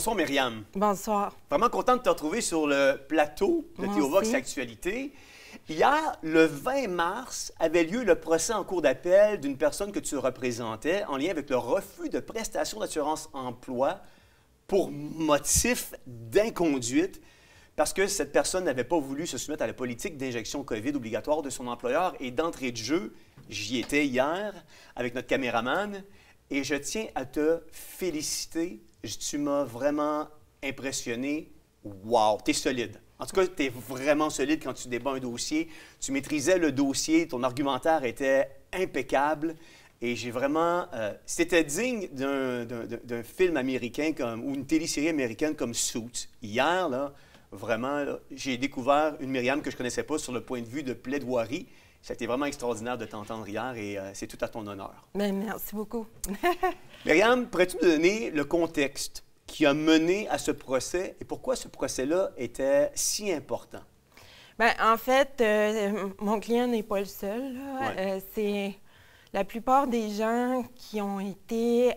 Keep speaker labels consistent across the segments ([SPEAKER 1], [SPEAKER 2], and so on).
[SPEAKER 1] Bonsoir, Myriam.
[SPEAKER 2] Bonsoir.
[SPEAKER 1] Vraiment content de te retrouver sur le plateau de Théovox Actualité. Hier, le 20 mars, avait lieu le procès en cours d'appel d'une personne que tu représentais en lien avec le refus de prestation d'assurance emploi pour motif d'inconduite parce que cette personne n'avait pas voulu se soumettre à la politique d'injection COVID obligatoire de son employeur. Et d'entrée de jeu, j'y étais hier avec notre caméraman et je tiens à te féliciter tu m'as vraiment impressionné. Wow, es solide. En tout cas, tu es vraiment solide quand tu débats un dossier. Tu maîtrisais le dossier, ton argumentaire était impeccable. Et j'ai vraiment. Euh, c'était digne d'un film américain comme, ou une télésérie américaine comme Suits. Hier, là, vraiment, j'ai découvert une Myriam que je ne connaissais pas sur le point de vue de plaidoirie. Ça a été vraiment extraordinaire de t'entendre hier et euh, c'est tout à ton honneur.
[SPEAKER 2] Bien, merci beaucoup.
[SPEAKER 1] Myriam, pourrais-tu me donner le contexte qui a mené à ce procès et pourquoi ce procès-là était si important?
[SPEAKER 2] Bien, en fait, euh, mon client n'est pas le seul. Euh, c'est la plupart des gens qui ont été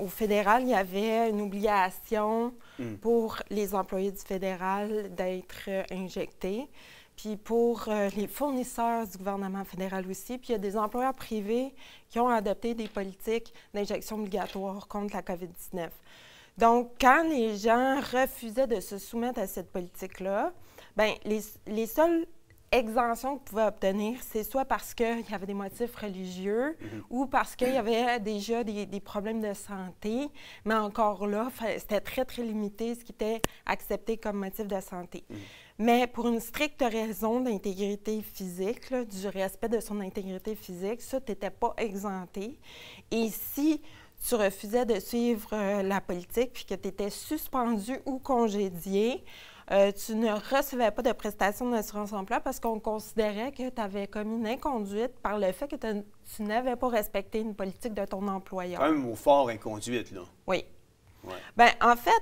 [SPEAKER 2] au fédéral, il y avait une obligation hmm. pour les employés du fédéral d'être euh, injectés, puis pour euh, les fournisseurs du gouvernement fédéral aussi. Puis il y a des employeurs privés qui ont adopté des politiques d'injection obligatoire contre la COVID-19. Donc, quand les gens refusaient de se soumettre à cette politique-là, ben les seuls exemption que pouvait obtenir, c'est soit parce qu'il y avait des motifs religieux mhm. ou parce qu'il y avait déjà des, des, problèmes de santé, mais encore là, c'était très, très limité ce qui était accepté comme motif de santé. Mhm. Mais pour une stricte raison d'intégrité physique, du respect de son intégrité physique, ça, tu n'étais pas exempté. Et si tu refusais de suivre euh, la politique puis que tu étais suspendu ou congédié, euh, tu ne recevais pas de prestations d'assurance emploi parce qu'on considérait que tu avais commis une inconduite par le fait que tu n'avais pas respecté une politique de ton employeur. Un mot
[SPEAKER 1] fort inconduite, là. Oui. Ouais.
[SPEAKER 2] Bien, en fait,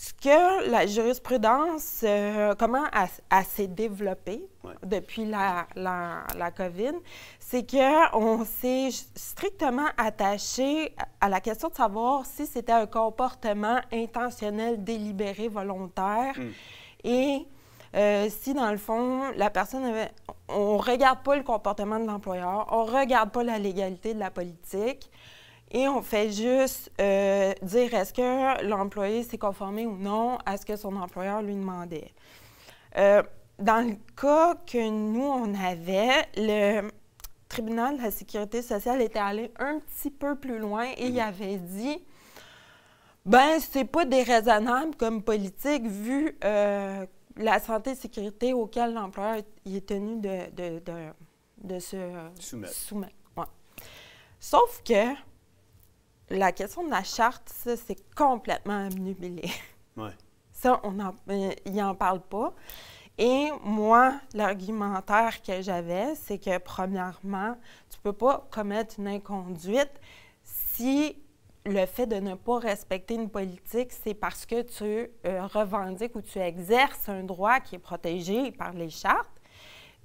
[SPEAKER 2] ce que la jurisprudence, euh, comment elle, s'est développée depuis la, la, COVID, c'est qu'on s'est strictement attaché à la question de savoir si c'était un comportement intentionnel, délibéré, volontaire, hmm. et euh, si, dans le fond, la personne avait... On ne regarde pas le comportement de l'employeur, on ne regarde pas la légalité de la politique, et on fait juste euh, dire est-ce que l'employé s'est conformé ou non à ce que son employeur lui demandait. Euh, dans le cas que nous, on avait, le tribunal de la sécurité sociale était allé un petit peu plus loin et il mhm. avait dit ben c'est pas déraisonnable comme politique vu euh, la santé et sécurité auquel l'employeur est tenu de, de, de, se soumettre. Sauf que la question de la charte, ça, c'est complètement amnubilé. Ouais. Ça, on n'y en euh, parle pas. Et moi, l'argumentaire que j'avais, c'est que premièrement, tu ne peux pas commettre une inconduite si le fait de ne pas respecter une politique, c'est parce que tu euh, revendiques ou tu exerces un droit qui est protégé par les chartes.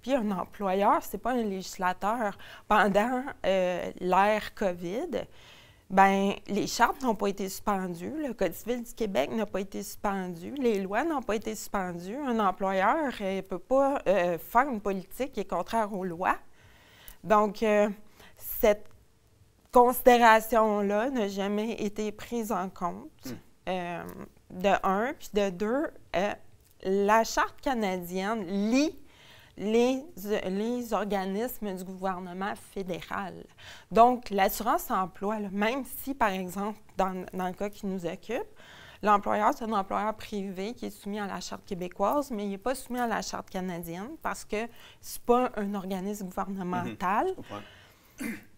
[SPEAKER 2] Puis un employeur, c'est pas un législateur. Pendant euh, l'ère COVID, ben les chartes n'ont pas été suspendues, le Code civil du Québec n'a pas été suspendu, les lois n'ont pas été suspendues. Un employeur ne euh, peut pas euh, faire une politique qui est contraire aux lois. Donc, euh, cette considération-là n'a jamais été prise en compte, hmm. de un. Puis de deux, la Charte canadienne lit les, organismes du gouvernement fédéral. Donc, l'assurance emploi, même si, par exemple, dans, le cas qui nous occupe, l'employeur, c'est un employeur privé qui est soumis à la Charte québécoise, mais il n'est pas soumis à la Charte canadienne parce que ce n'est pas un organisme mhm. gouvernemental.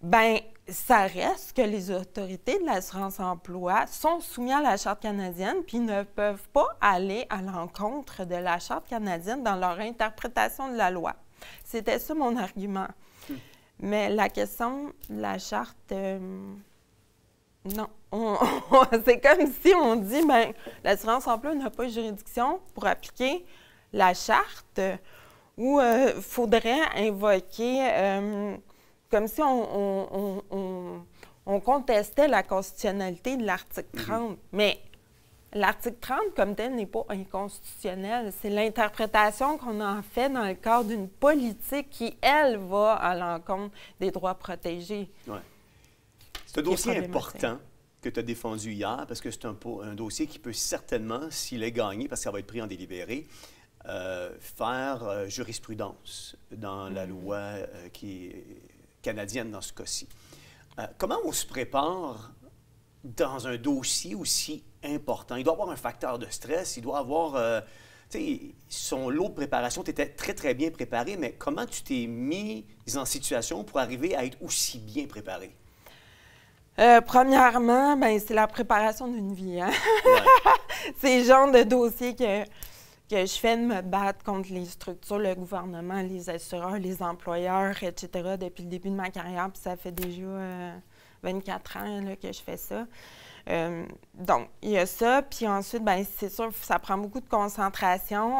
[SPEAKER 2] Ben, ça reste que les autorités de l'assurance emploi sont soumises à la Charte canadienne puis ne peuvent pas aller à l'encontre de la Charte canadienne dans leur interprétation de la loi. C'était ça mon argument. Mais la question de la Charte, euh, non. c'est comme si on dit, ben, l'assurance emploi n'a pas juridiction pour appliquer la Charte ou euh, faudrait invoquer. Euh, comme si on, contestait la constitutionnalité de l'article 30. Mhm. Mais l'article 30, comme tel, n'est pas inconstitutionnel. C'est l'interprétation qu'on en fait dans le cadre d'une politique qui, elle, va à l'encontre des droits protégés. Ouais. C'est un dossier important
[SPEAKER 1] que tu as défendu hier, parce que c'est un, dossier qui peut certainement, s'il est gagné, parce qu'il va être pris en délibéré, euh, faire euh, jurisprudence dans la mhm. loi euh, qui qui canadienne dans ce cas-ci. Euh, comment on se prépare dans un dossier aussi important? Il doit avoir un facteur de stress, il doit avoir, avoir euh, sais, son lot de préparation. Tu étais très, très bien préparé, mais comment tu t'es mis en situation pour arriver à être aussi
[SPEAKER 2] bien préparé? Euh, premièrement, ben, c'est la préparation d'une vie. Hein. c'est le genre de dossier que que je fais de me battre contre les structures, le gouvernement, les assureurs, les employeurs, etc., depuis le début de ma carrière, puis ça fait déjà 24 euh, ans que je fais ça. Euh, donc, il y a ça, puis ensuite, ben, c'est sûr, ça prend beaucoup de concentration,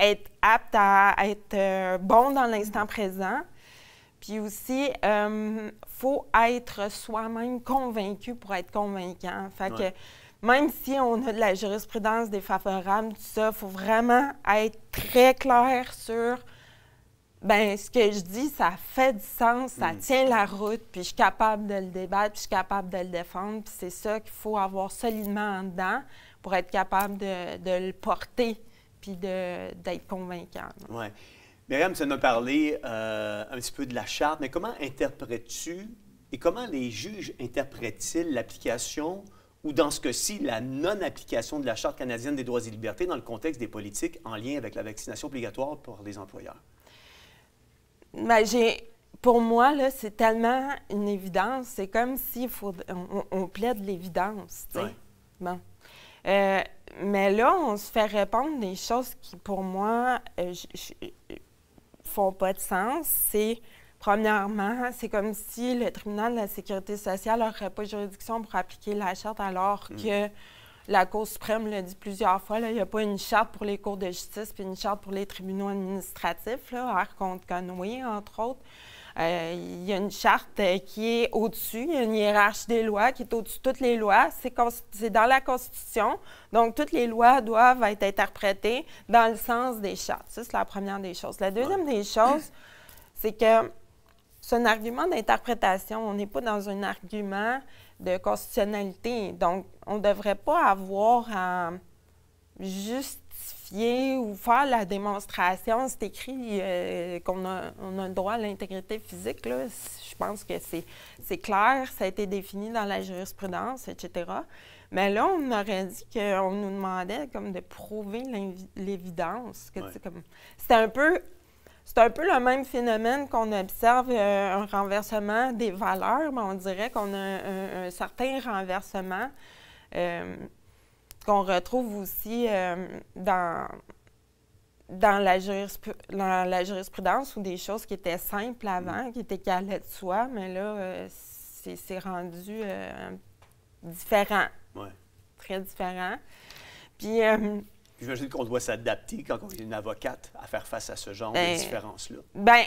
[SPEAKER 2] être apte à être euh, bon dans l'instant présent, puis aussi, il faut être soi-même convaincu pour être convaincant. Fait que même si on a de la jurisprudence défavorable, tout ça, il faut vraiment être très clair sur ben ce que je dis, ça fait du sens, ça mm. tient la route, puis je suis capable de le débattre, puis je suis capable de le défendre, puis c'est ça qu'il faut avoir solidement en dedans pour être capable de, le porter, puis d'être convaincant.
[SPEAKER 1] Oui. Myriam, tu en as parlé euh, un petit peu de la charte, mais comment interprètes-tu et comment les juges interprètent-ils l'application ou dans ce que ci la non-application de la Charte canadienne des droits et libertés dans le contexte des politiques en lien avec la vaccination obligatoire
[SPEAKER 2] pour les employeurs? Ben, pour moi, là, c'est tellement une évidence. C'est comme si faut... on, on, plaide l'évidence. Euh, mais là, on se fait répondre des choses qui, pour moi, ne euh, font pas de sens. C'est Premièrement, c'est comme si le tribunal de la sécurité sociale n'aurait pas juridiction pour appliquer la charte alors mm. que la Cour suprême l'a dit plusieurs fois, il n'y a pas une charte pour les cours de justice puis une charte pour les tribunaux administratifs, là, contre Conway, entre autres. Euh, il y a une charte euh, qui est au-dessus, il y a une hiérarchie des lois qui est au-dessus de toutes les lois. C'est dans la Constitution. Donc, toutes les lois doivent être interprétées dans le sens des chartes. Ça, c'est la première des choses. La deuxième des choses, c'est que c'est un argument d'interprétation. On n'est pas dans un argument de constitutionnalité. Donc, on ne devrait pas avoir à justifier ou faire la démonstration. C'est écrit euh, qu'on a, on a le droit à l'intégrité physique. Je pense que c'est clair, ça a été défini dans la jurisprudence, etc. Mais là, on aurait dit qu'on nous demandait comme de prouver l'évidence. C'était un peu c'est un peu le même phénomène qu'on observe, euh, un renversement des valeurs, mais ben, on dirait qu'on a un, certain renversement euh, qu'on retrouve aussi euh, dans, dans, la jurisprudence ou des choses qui étaient simples avant, qui étaient calées de soi, mais là, c'est rendu différent. Très différent. Puis
[SPEAKER 1] J'imagine qu'on doit s'adapter quand on est une avocate à faire face à ce genre de ben, différences-là.
[SPEAKER 2] Bien,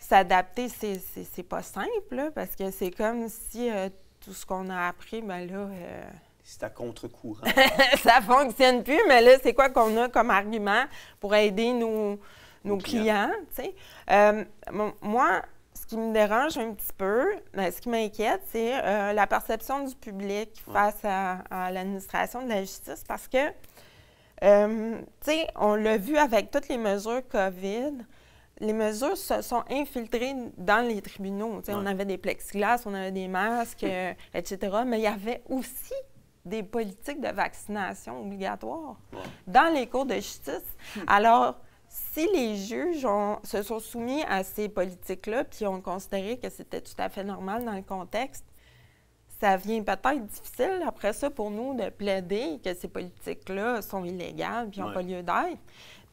[SPEAKER 2] s'adapter, c'est pas simple, parce que c'est comme si euh, tout ce qu'on a appris, ben là. Euh, c'est à
[SPEAKER 1] contre-courant.
[SPEAKER 2] ça fonctionne plus, mais là, c'est quoi qu'on a comme argument pour aider nos, clients? tu sais? Euh, moi, ce qui me dérange un petit peu, ben, ce qui m'inquiète, c'est la perception du public face à l'administration de la justice parce que euh, on l'a vu avec toutes les mesures COVID, les mesures se sont infiltrées dans les tribunaux. On avait des plexiglas, on avait des masques, euh, etc. Mais il y avait aussi des politiques de vaccination obligatoires dans les cours de justice. Hmm. Alors, si les juges se sont soumis à ces politiques-là, puis ont considéré que c'était tout à fait normal dans le contexte, ça vient peut-être difficile après ça pour nous de plaider que ces politiques-là sont illégales et n'ont pas lieu d'être.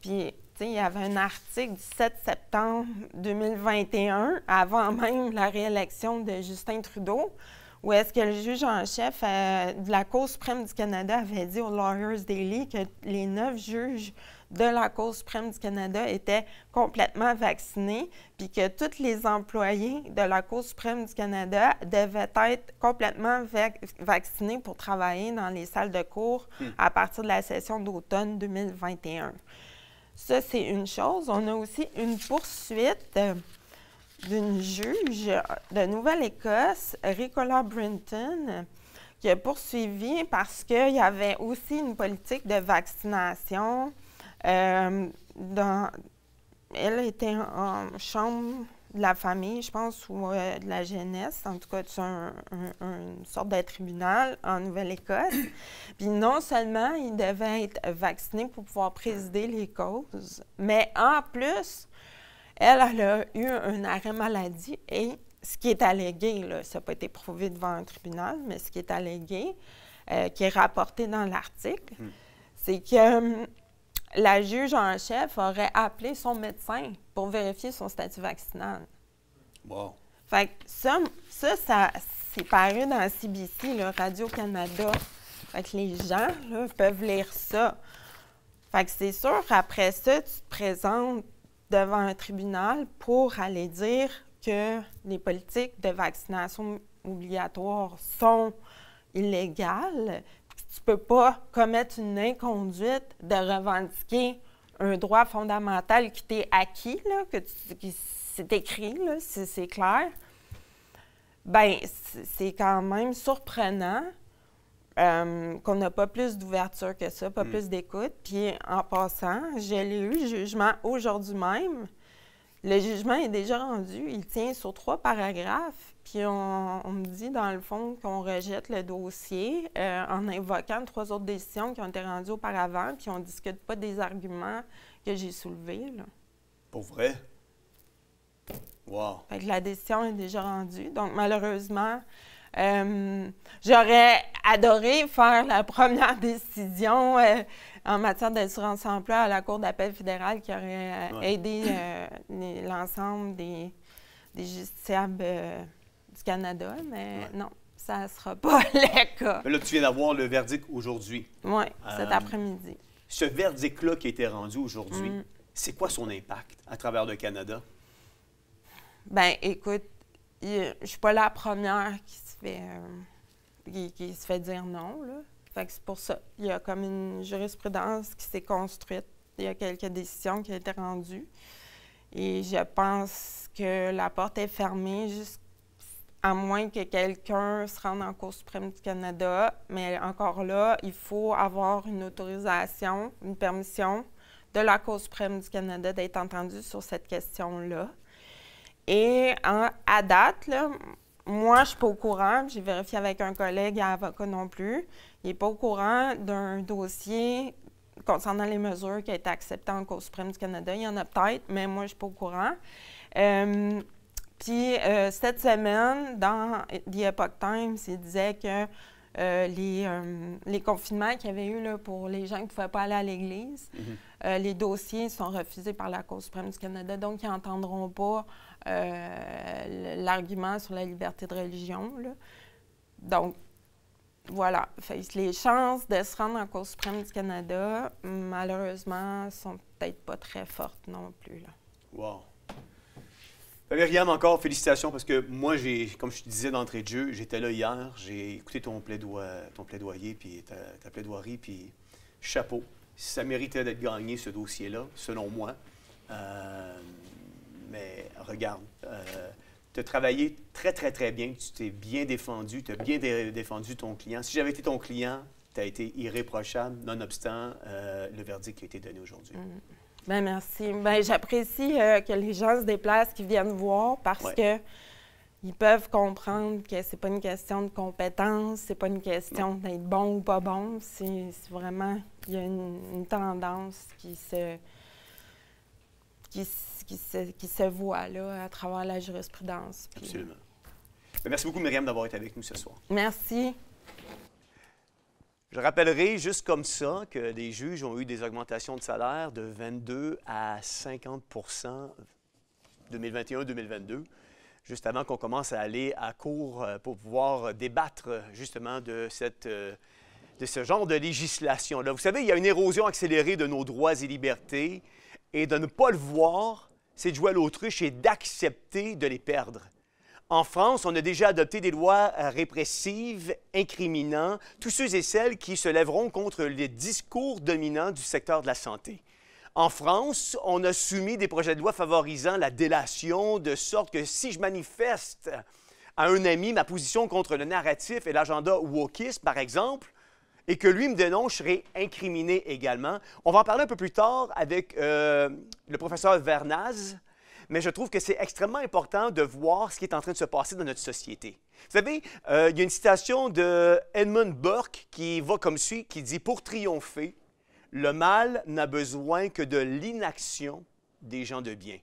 [SPEAKER 2] Puis, tu sais, il y avait un article du 7 septembre 2021, avant même la réélection de Justin Trudeau, où est-ce que le juge en chef euh, de la Cour suprême du Canada avait dit au Lawyers Daily que les neuf juges de la Cour suprême du Canada était complètement vaccinés, puis que tous les employés de la Cour suprême du Canada devaient être complètement vaccinés pour travailler dans les salles de cours hmm. à partir de la session d'automne 2021. Ça, c'est une chose. On a aussi une poursuite euh, d'une juge de Nouvelle-Écosse, Ricola Brinton, qui a poursuivi parce qu'il y avait aussi une politique de vaccination euh, elle était en, chambre de la famille, je pense, ou euh, de la jeunesse, en tout cas, c'est une sorte de tribunal en Nouvelle-Écosse. Puis non seulement il devait être vacciné pour pouvoir présider les causes, mais en plus, elle, a eu un arrêt maladie et ce qui est allégué, ça n'a pas été prouvé devant un tribunal, mais ce qui est allégué, euh, qui est rapporté dans l'article, hmm. c'est que la juge en chef aurait appelé son médecin pour vérifier son statut vaccinal. Wow. Fait que ça, ça, c'est paru dans CBC, le Radio-Canada. Fait que les gens peuvent lire ça. Fait que c'est sûr, après ça, tu te présentes devant un tribunal pour aller dire que les politiques de vaccination obligatoire sont illégales, tu ne peux pas commettre une inconduite de revendiquer un droit fondamental qui t'est acquis, là, que c'est écrit, c'est clair. Ben, c'est quand même surprenant euh, qu'on n'a pas plus d'ouverture que ça, pas hmm. plus d'écoute. Puis en passant, j'ai l'ai eu le jugement aujourd'hui même. Le jugement est déjà rendu, il tient sur trois paragraphes, puis on, me dit dans le fond qu'on rejette le dossier euh, en invoquant trois autres décisions qui ont été rendues auparavant, puis on ne discute pas des arguments que j'ai soulevés. Pour vrai? Wow! Fait la décision est déjà rendue, donc malheureusement, euh, j'aurais adoré faire la première décision euh, en matière d'assurance-emploi à la Cour d'appel fédérale qui aurait euh, aidé l'ensemble des, justiciables du Canada, mais non, ça ne sera pas
[SPEAKER 1] le cas. là, tu viens d'avoir le verdict aujourd'hui. Oui, cet après-midi. Ce verdict-là qui a été rendu aujourd'hui, mm. c'est quoi son impact à travers le Canada?
[SPEAKER 2] Ben, écoute, je ne suis pas la première qui se fait, euh, qui, se fait dire non. c'est pour ça. Il y a comme une jurisprudence qui s'est construite. Il y a quelques décisions qui ont été rendues. Et je pense que la porte est fermée à moins que quelqu'un se rende en Cour suprême du Canada. Mais encore là, il faut avoir une autorisation, une permission de la Cour suprême du Canada d'être entendue sur cette question-là. Et hein, à date, moi, je ne suis pas au courant. J'ai vérifié avec un collègue et avocat non plus. Il n'est pas au courant d'un dossier concernant les mesures qui a été accepté en Cour suprême du Canada. Il y en a peut-être, mais moi, je ne suis pas au courant. Euh, puis, euh, cette semaine, dans The Epoch Times, il disait que euh, euh, les, confinements qu'il y avait eu pour les gens qui ne pouvaient pas aller à l'Église. Mhm. Euh, les dossiers sont refusés par la Cour suprême du Canada, donc ils n'entendront pas l'argument sur la liberté de religion. Donc, voilà. les chances de se rendre en Cour suprême du Canada, malheureusement, sont peut-être pas très fortes non plus.
[SPEAKER 1] Wow. Myriam, encore félicitations parce que moi, j'ai, comme je te disais d'entrée de jeu, j'étais là hier, j'ai écouté ton, ton plaidoyer, puis ta, plaidoirie, puis chapeau. Ça méritait d'être gagné, ce dossier-là, selon moi. Euh, mais regarde, euh, tu as travaillé très, très, très bien, tu t'es bien défendu, tu as bien défendu ton client. Si j'avais été ton client, tu as été irréprochable, nonobstant euh, le verdict qui a été donné aujourd'hui. Mm-hmm.
[SPEAKER 2] Bien, merci. Bien, j'apprécie euh, que les gens se déplacent, qu'ils viennent voir parce qu'ils que ils peuvent comprendre que c'est pas une question de compétence, c'est pas une question d'être bon ou pas bon. C'est vraiment il y a une, tendance qui se qui, se, voit là à travers la jurisprudence. Absolument.
[SPEAKER 1] Ben, merci beaucoup, Myriam, d'avoir été avec nous ce soir.
[SPEAKER 2] Merci.
[SPEAKER 1] Je rappellerai juste comme ça que les juges ont eu des augmentations de salaire de 22 à 50 2021-2022, juste avant qu'on commence à aller à court euh, pour pouvoir débattre euh, justement de, cette, euh, de ce genre de législation-là. Vous savez, il y a une érosion accélérée de nos droits et libertés et de ne pas le voir, c'est de jouer à l'autruche et d'accepter de les perdre. En France, on a déjà adopté des lois euh, répressives incriminant tous ceux et celles qui se lèveront contre les discours dominants du secteur de la santé. En France, on a soumis des projets de loi favorisant la délation, de sorte que si je manifeste à un ami ma position contre le narratif et l'agenda wokiste, par exemple, et que lui me dénonce, je serai incriminé également. On va en parler un peu plus tard avec euh, le professeur Vernaz, mais je trouve que c'est extrêmement important de voir ce qui est en train de se passer dans notre société. Vous savez, euh, il y a une citation de Edmund Burke qui va comme suit, qui dit Pour triompher, le mal n'a besoin que de l'inaction des gens de bien.